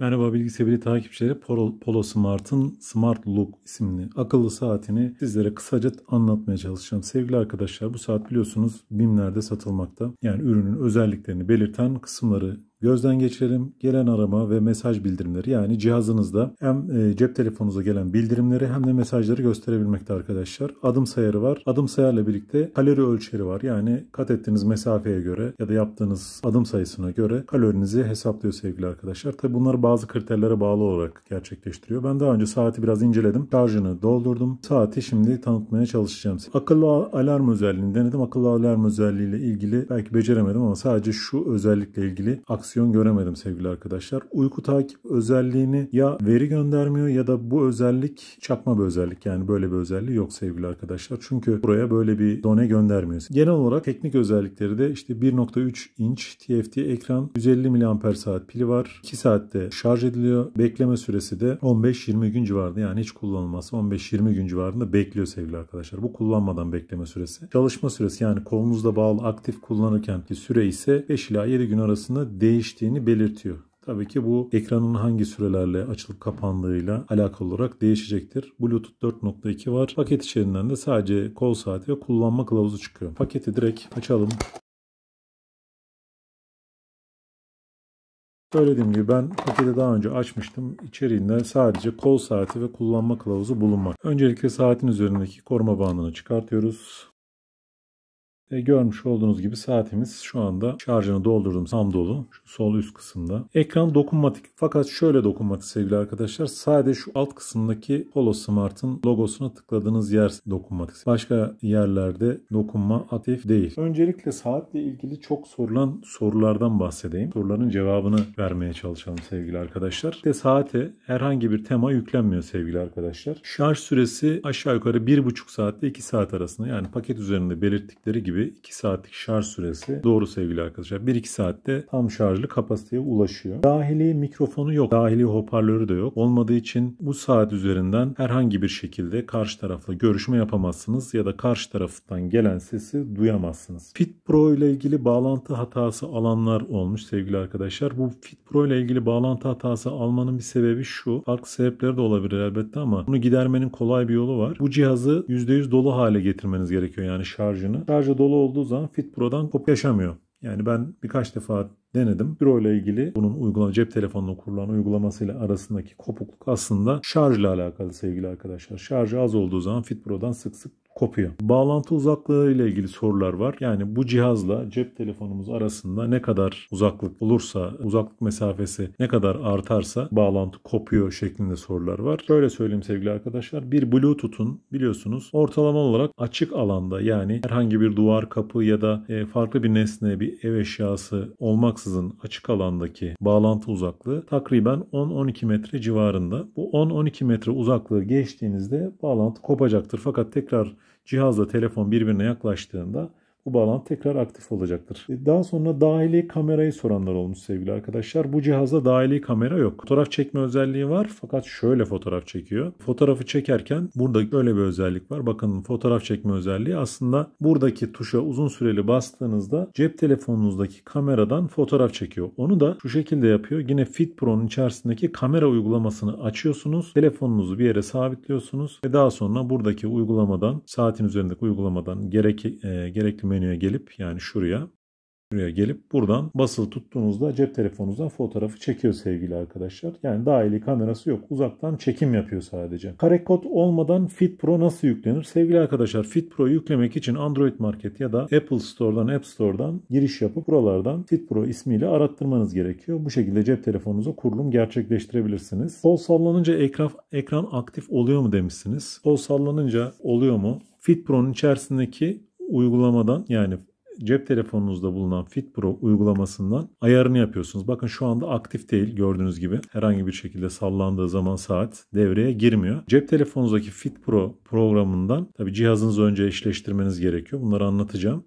Merhaba bilgi sevgili takipçileri. Polo, Polo Smart'ın Smart Look isimli akıllı saatini sizlere kısaca anlatmaya çalışacağım. Sevgili arkadaşlar bu saat biliyorsunuz BİM'lerde satılmakta. Yani ürünün özelliklerini belirten kısımları Gözden geçirelim gelen arama ve mesaj bildirimleri yani cihazınızda hem e, cep telefonunuza gelen bildirimleri hem de mesajları gösterebilmekte arkadaşlar. Adım sayarı var. Adım sayarla birlikte kalori ölçeri var. Yani kat ettiğiniz mesafeye göre ya da yaptığınız adım sayısına göre kalorinizi hesaplıyor sevgili arkadaşlar. Tabi bunlar bazı kriterlere bağlı olarak gerçekleştiriyor. Ben daha önce saati biraz inceledim. Şarjını doldurdum. Saati şimdi tanıtmaya çalışacağım. Akıllı alarm özelliğini denedim. Akıllı alarm özelliğiyle ilgili belki beceremedim ama sadece şu özellikle ilgili aksiyon aksiyon göremedim sevgili arkadaşlar. Uyku takip özelliğini ya veri göndermiyor ya da bu özellik çakma bir özellik. Yani böyle bir özelliği yok sevgili arkadaşlar. Çünkü buraya böyle bir done göndermiyoruz. Genel olarak teknik özellikleri de işte 1.3 inç TFT ekran 150 mAh saat pili var. 2 saatte şarj ediliyor. Bekleme süresi de 15-20 gün civarında yani hiç kullanılmazsa 15-20 gün civarında bekliyor sevgili arkadaşlar. Bu kullanmadan bekleme süresi. Çalışma süresi yani kolunuzda bağlı aktif kullanırken ki süre ise 5 ila 7 gün arasında değişiyor değiştiğini belirtiyor. Tabii ki bu ekranın hangi sürelerle açılıp kapandığıyla alakalı olarak değişecektir. Bluetooth 4.2 var. Paket içerisinden de sadece kol saati ve kullanma kılavuzu çıkıyor. Paketi direkt açalım. Söylediğim gibi ben paketi daha önce açmıştım. İçeriğinde sadece kol saati ve kullanma kılavuzu bulunmak. Öncelikle saatin üzerindeki koruma bandını çıkartıyoruz. E, görmüş olduğunuz gibi saatimiz şu anda şarjını doldurdum tam dolu. Şu sol üst kısımda. Ekran dokunmatik fakat şöyle dokunmatik sevgili arkadaşlar. Sadece şu alt kısımdaki Polo Smart'ın logosuna tıkladığınız yer dokunmatik. Başka yerlerde dokunma aktif değil. Öncelikle saatle ilgili çok sorulan sorulardan bahsedeyim. Soruların cevabını vermeye çalışalım sevgili arkadaşlar. De saate herhangi bir tema yüklenmiyor sevgili arkadaşlar. Şarj süresi aşağı yukarı 1,5 saatte 2 saat arasında yani paket üzerinde belirttikleri gibi gibi 2 saatlik şarj süresi doğru sevgili arkadaşlar. 1-2 saatte tam şarjlı kapasiteye ulaşıyor. Dahili mikrofonu yok. Dahili hoparlörü de yok. Olmadığı için bu saat üzerinden herhangi bir şekilde karşı tarafla görüşme yapamazsınız ya da karşı taraftan gelen sesi duyamazsınız. Fit Pro ile ilgili bağlantı hatası alanlar olmuş sevgili arkadaşlar. Bu Fit Pro ile ilgili bağlantı hatası almanın bir sebebi şu. Farklı sebepleri de olabilir elbette ama bunu gidermenin kolay bir yolu var. Bu cihazı %100 dolu hale getirmeniz gerekiyor yani şarjını. Şarja dolu dolu olduğu zaman FitPro'dan kopya yaşamıyor. Yani ben birkaç defa denedim. Büro ile ilgili bunun uygulama cep telefonuna kurulan uygulamasıyla arasındaki kopukluk aslında şarjla alakalı sevgili arkadaşlar. Şarjı az olduğu zaman Fitpro'dan sık sık kopuyor. Bağlantı uzaklığı ile ilgili sorular var. Yani bu cihazla cep telefonumuz arasında ne kadar uzaklık olursa, uzaklık mesafesi ne kadar artarsa bağlantı kopuyor şeklinde sorular var. Şöyle söyleyeyim sevgili arkadaşlar. Bir Bluetooth'un biliyorsunuz ortalama olarak açık alanda yani herhangi bir duvar, kapı ya da e, farklı bir nesne, bir ev eşyası olmaksızın açık alandaki bağlantı uzaklığı takriben 10-12 metre civarında. Bu 10-12 metre uzaklığı geçtiğinizde bağlantı kopacaktır. Fakat tekrar Cihazla telefon birbirine yaklaştığında bu bağlantı tekrar aktif olacaktır. E, daha sonra dahili kamerayı soranlar olmuş sevgili arkadaşlar. Bu cihazda dahili kamera yok. Fotoğraf çekme özelliği var fakat şöyle fotoğraf çekiyor. Fotoğrafı çekerken burada böyle bir özellik var. Bakın fotoğraf çekme özelliği aslında buradaki tuşa uzun süreli bastığınızda cep telefonunuzdaki kameradan fotoğraf çekiyor. Onu da şu şekilde yapıyor. Yine Fit Pro'nun içerisindeki kamera uygulamasını açıyorsunuz. Telefonunuzu bir yere sabitliyorsunuz ve daha sonra buradaki uygulamadan saatin üzerindeki uygulamadan gerek, e, gerekli menüye gelip yani şuraya şuraya gelip buradan basılı tuttuğunuzda cep telefonunuzdan fotoğrafı çekiyor sevgili arkadaşlar. Yani dahili kamerası yok. Uzaktan çekim yapıyor sadece. Kare kod olmadan Fit Pro nasıl yüklenir? Sevgili arkadaşlar Fit Pro yüklemek için Android Market ya da Apple Store'dan App Store'dan giriş yapıp buralardan Fit Pro ismiyle arattırmanız gerekiyor. Bu şekilde cep telefonunuza kurulum gerçekleştirebilirsiniz. Sol sallanınca ekran, ekran aktif oluyor mu demişsiniz. Sol sallanınca oluyor mu? Fit Pro'nun içerisindeki uygulamadan yani cep telefonunuzda bulunan FitPro uygulamasından ayarını yapıyorsunuz. Bakın şu anda aktif değil gördüğünüz gibi. Herhangi bir şekilde sallandığı zaman saat devreye girmiyor. Cep telefonunuzdaki FitPro programından tabi cihazınızı önce eşleştirmeniz gerekiyor. Bunları anlatacağım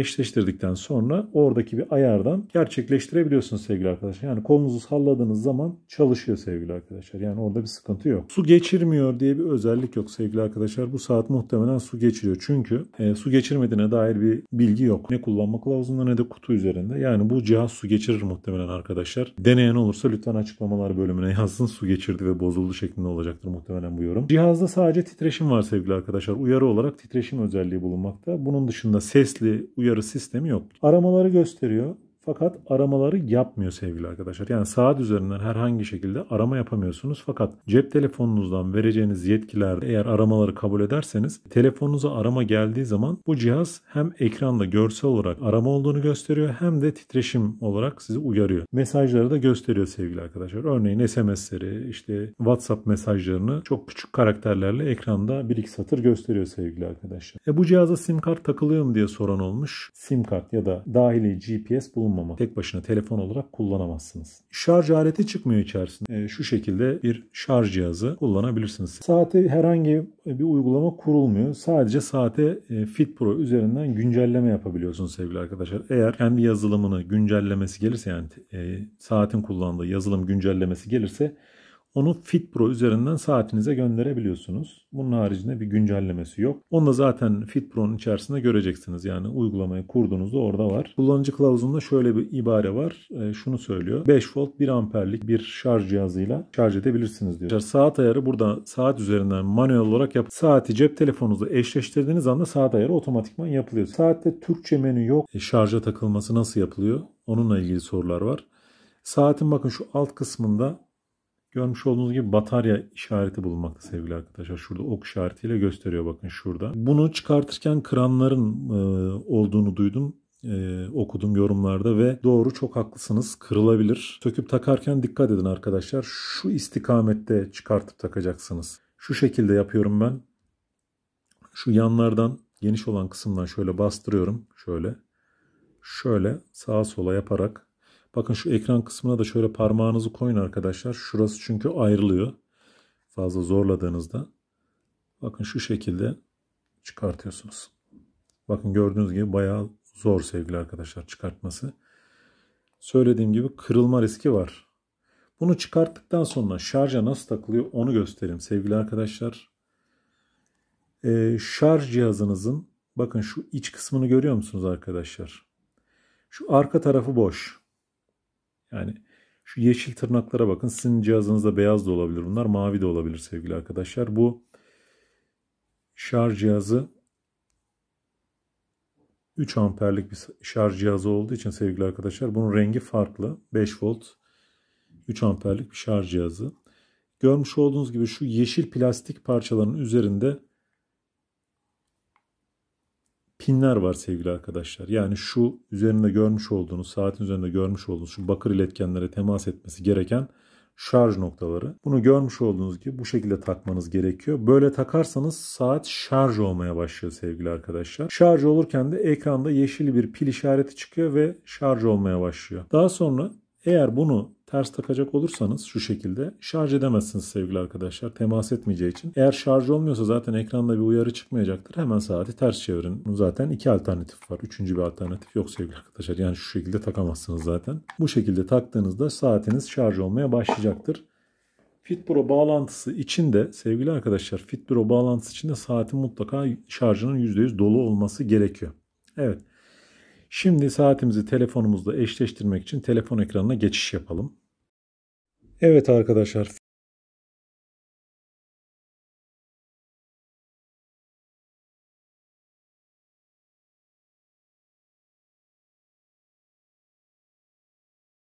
eşleştirdikten sonra oradaki bir ayardan gerçekleştirebiliyorsunuz sevgili arkadaşlar. Yani kolunuzu salladığınız zaman çalışıyor sevgili arkadaşlar. Yani orada bir sıkıntı yok. Su geçirmiyor diye bir özellik yok sevgili arkadaşlar. Bu saat muhtemelen su geçiriyor. Çünkü e, su geçirmediğine dair bir bilgi yok. Ne kullanma kılavuzunda ne de kutu üzerinde. Yani bu cihaz su geçirir muhtemelen arkadaşlar. Deneyen olursa lütfen açıklamalar bölümüne yazsın. Su geçirdi ve bozuldu şeklinde olacaktır muhtemelen bu yorum. Cihazda sadece titreşim var sevgili arkadaşlar. Uyarı olarak titreşim özelliği bulunmakta. Bunun dışında sesli uyarı uyarı sistemi yok. Aramaları gösteriyor. Fakat aramaları yapmıyor sevgili arkadaşlar. Yani saat üzerinden herhangi şekilde arama yapamıyorsunuz. Fakat cep telefonunuzdan vereceğiniz yetkiler eğer aramaları kabul ederseniz telefonunuza arama geldiği zaman bu cihaz hem ekranda görsel olarak arama olduğunu gösteriyor hem de titreşim olarak sizi uyarıyor. Mesajları da gösteriyor sevgili arkadaşlar. Örneğin SMS'leri işte WhatsApp mesajlarını çok küçük karakterlerle ekranda bir iki satır gösteriyor sevgili arkadaşlar. E bu cihaza sim kart takılıyor mu diye soran olmuş. Sim kart ya da dahili GPS bulunmuyor kullandım tek başına telefon olarak kullanamazsınız. Şarj aleti çıkmıyor içerisinde. E, şu şekilde bir şarj cihazı kullanabilirsiniz. Saate herhangi bir uygulama kurulmuyor. Sadece saate e, Fit Pro üzerinden güncelleme yapabiliyorsunuz sevgili arkadaşlar. Eğer kendi yazılımını güncellemesi gelirse yani e, saatin kullandığı yazılım güncellemesi gelirse onu FitPro üzerinden saatinize gönderebiliyorsunuz. Bunun haricinde bir güncellemesi yok. Onu da zaten FitPro'nun içerisinde göreceksiniz. Yani uygulamayı kurduğunuzda orada var. Kullanıcı kılavuzunda şöyle bir ibare var. E, şunu söylüyor. 5 volt 1 amperlik bir şarj cihazıyla şarj edebilirsiniz diyor. Saat ayarı burada saat üzerinden manuel olarak yap. Saati cep telefonunuzla eşleştirdiğiniz anda saat ayarı otomatikman yapılıyor. Saatte Türkçe menü yok. E, şarja takılması nasıl yapılıyor? Onunla ilgili sorular var. Saatin bakın şu alt kısmında Görmüş olduğunuz gibi batarya işareti bulunmakta sevgili arkadaşlar. Şurada ok işaretiyle gösteriyor bakın şurada. Bunu çıkartırken kranların e, olduğunu duydum. Ee, okudum yorumlarda ve doğru çok haklısınız kırılabilir. Söküp takarken dikkat edin arkadaşlar. Şu istikamette çıkartıp takacaksınız. Şu şekilde yapıyorum ben. Şu yanlardan geniş olan kısımdan şöyle bastırıyorum. Şöyle. Şöyle sağa sola yaparak Bakın şu ekran kısmına da şöyle parmağınızı koyun arkadaşlar. Şurası çünkü ayrılıyor. Fazla zorladığınızda. Bakın şu şekilde çıkartıyorsunuz. Bakın gördüğünüz gibi bayağı zor sevgili arkadaşlar çıkartması. Söylediğim gibi kırılma riski var. Bunu çıkarttıktan sonra şarja nasıl takılıyor onu göstereyim sevgili arkadaşlar. Ee, şarj cihazınızın bakın şu iç kısmını görüyor musunuz arkadaşlar? Şu arka tarafı boş. Yani şu yeşil tırnaklara bakın. Sizin cihazınızda beyaz da olabilir bunlar. Mavi de olabilir sevgili arkadaşlar. Bu şarj cihazı 3 amperlik bir şarj cihazı olduğu için sevgili arkadaşlar bunun rengi farklı. 5 volt 3 amperlik bir şarj cihazı. Görmüş olduğunuz gibi şu yeşil plastik parçaların üzerinde pinler var sevgili arkadaşlar. Yani şu üzerinde görmüş olduğunuz, saatin üzerinde görmüş olduğunuz şu bakır iletkenlere temas etmesi gereken şarj noktaları. Bunu görmüş olduğunuz gibi bu şekilde takmanız gerekiyor. Böyle takarsanız saat şarj olmaya başlıyor sevgili arkadaşlar. Şarj olurken de ekranda yeşil bir pil işareti çıkıyor ve şarj olmaya başlıyor. Daha sonra eğer bunu ters takacak olursanız şu şekilde şarj edemezsiniz sevgili arkadaşlar. Temas etmeyeceği için. Eğer şarj olmuyorsa zaten ekranda bir uyarı çıkmayacaktır. Hemen saati ters çevirin. Zaten iki alternatif var. Üçüncü bir alternatif yok sevgili arkadaşlar. Yani şu şekilde takamazsınız zaten. Bu şekilde taktığınızda saatiniz şarj olmaya başlayacaktır. Fitbro bağlantısı içinde sevgili arkadaşlar Fitbro bağlantısı içinde saatin mutlaka şarjının %100 dolu olması gerekiyor. Evet Şimdi saatimizi telefonumuzla eşleştirmek için telefon ekranına geçiş yapalım. Evet arkadaşlar